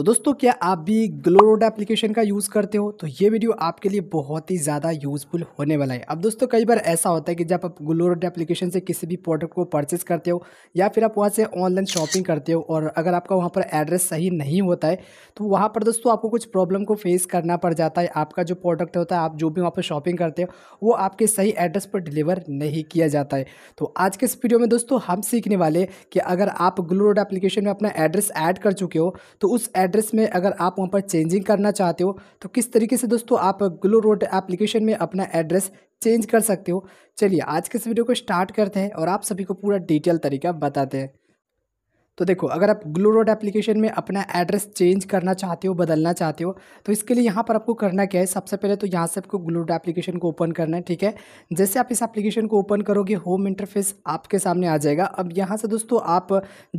तो दोस्तों क्या आप भी ग्लो रोड एप्लीकेशन का यूज़ करते हो तो ये वीडियो आपके लिए बहुत ही ज़्यादा यूज़फुल होने वाला है अब दोस्तों कई बार ऐसा होता है कि जब आप ग्लो रोड एप्लीकेशन से किसी भी प्रोडक्ट को परचेस करते हो या फिर आप वहाँ से ऑनलाइन शॉपिंग करते हो और अगर आपका वहाँ पर एड्रेस सही नहीं होता है तो वहाँ पर दोस्तों आपको कुछ प्रॉब्लम को फेस करना पड़ जाता है आपका जो प्रोडक्ट होता है आप जो भी वहाँ पर शॉपिंग करते हो वो आपके सही एड्रेस पर डिलीवर नहीं किया जाता है तो आज के इस वीडियो में दोस्तों हम सीखने वाले कि अगर आप ग्लो रोड एप्लीकेशन में अपना एड्रेस ऐड कर चुके हो तो उस एड्रेस में अगर आप वहाँ पर चेंजिंग करना चाहते हो तो किस तरीके से दोस्तों आप ग्लो रोड एप्लीकेशन में अपना एड्रेस चेंज कर सकते हो चलिए आज के इस वीडियो को स्टार्ट करते हैं और आप सभी को पूरा डिटेल तरीका बताते हैं तो देखो अगर आप ग्लू रोड एप्लीकेशन में अपना एड्रेस चेंज करना चाहते हो बदलना चाहते हो तो इसके लिए यहाँ पर आपको करना क्या है सबसे पहले तो यहाँ से आपको ग्लू रोड एप्लीकेशन को ओपन करना है ठीक है जैसे आप इस एप्लीकेशन को ओपन करोगे होम इंटरफेस आपके सामने आ जाएगा अब यहाँ से दोस्तों आप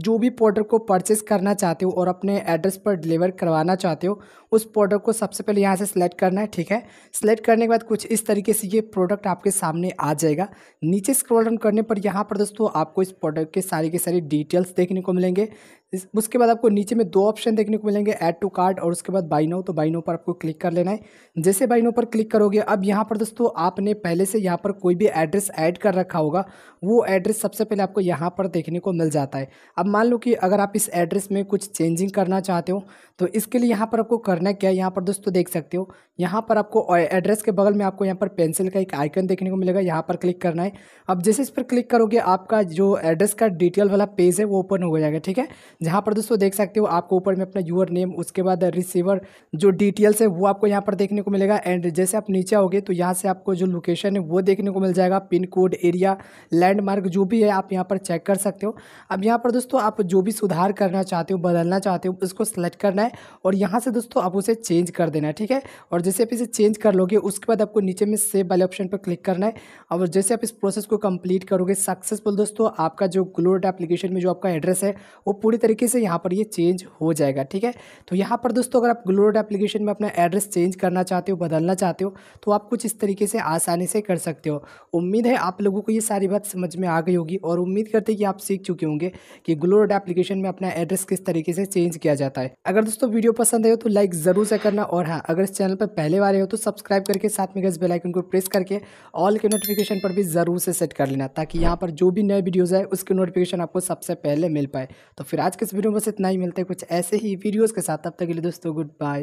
जो भी प्रोडक्ट को परचेस करना चाहते हो और अपने एड्रेस पर डिलीवर करवाना चाहते हो उस प्रोडक्ट को सबसे पहले यहाँ से सिलेक्ट करना है ठीक है सिलेक्ट करने के बाद कुछ इस तरीके से ये प्रोडक्ट आपके सामने आ जाएगा नीचे स्क्रॉल डाउन करने पर यहाँ पर दोस्तों आपको इस प्रोडक्ट के सारी के सारी डिटेल्स देखने को मिलेंगे जाएंगे इस उसके बाद आपको नीचे में दो ऑप्शन देखने को मिलेंगे ऐड टू कार्ड और उसके बाद बाइनो तो बाइनो पर आपको क्लिक कर लेना है जैसे बाइनो पर क्लिक करोगे अब यहाँ पर दोस्तों आपने पहले से यहाँ पर कोई भी एड्रेस ऐड कर रखा होगा वो एड्रेस सबसे पहले आपको यहाँ पर देखने को मिल जाता है अब मान लो कि अगर आप इस एड्रेस में कुछ चेंजिंग करना चाहते हो तो इसके लिए यहाँ पर आपको करना क्या है यहाँ पर दोस्तों देख सकते हो यहाँ पर आपको एड्रेस के बगल में आपको यहाँ पर पेंसिल का एक आइकन देखने को मिलेगा यहाँ पर क्लिक करना है अब जैसे इस पर क्लिक करोगे आपका जो एड्रेस का डिटेल वाला पेज है वो ओपन हो जाएगा ठीक है जहाँ पर दोस्तों देख सकते हो आपको ऊपर में अपना यूअर नेम उसके बाद रिसीवर जो डिटेल्स है वो आपको यहाँ पर देखने को मिलेगा एंड जैसे आप नीचे आओगे तो यहाँ से आपको जो लोकेशन है वो देखने को मिल जाएगा पिन कोड एरिया लैंडमार्क जो भी है आप यहाँ पर चेक कर सकते हो अब यहाँ पर दोस्तों आप जो भी सुधार करना चाहते हो बदलना चाहते हो उसको सेलेक्ट करना है और यहाँ से दोस्तों आप उसे चेंज कर देना है ठीक है और जैसे आप इसे चेंज कर लोगे उसके बाद आपको नीचे में सेव वाले ऑप्शन पर क्लिक करना है और जैसे आप इस प्रोसेस को कंप्लीट करोगे सक्सेसफुल दोस्तों आपका जो ग्लोड एप्लीकेशन में जो आपका एड्रेस है वो पूरी तरीके से यहाँ पर ये चेंज हो जाएगा ठीक है तो यहाँ पर दोस्तों अगर आप ग्लोरोड एप्लीकेशन में अपना एड्रेस चेंज करना चाहते हो बदलना चाहते हो तो आप कुछ इस तरीके से आसानी से कर सकते हो उम्मीद है आप लोगों को ये सारी बात समझ में आ गई होगी और उम्मीद करते हैं कि आप सीख चुके होंगे कि ग्लोरोड एप्लीकेशन में अपना एड्रेस किस तरीके से चेंज किया जाता है अगर दोस्तों वीडियो पसंद है तो लाइक ज़रूर से करना और हाँ अगर इस चैनल पर पहले बार हो तो सब्सक्राइब करके साथ में गज बेलाइकन को प्रेस करके ऑल के नोटिफिकेशन पर भी ज़रूर से सेट कर लेना ताकि यहाँ पर जो भी नए वीडियोज़ आए उसके नोटिफिकेशन आपको सबसे पहले मिल पाए तो फिर आज के इस वीडियो में बस इतना ही मिलता है कुछ ऐसे ही वीडियोज़ के साथ तब तक के लिए दोस्तों गुड बाय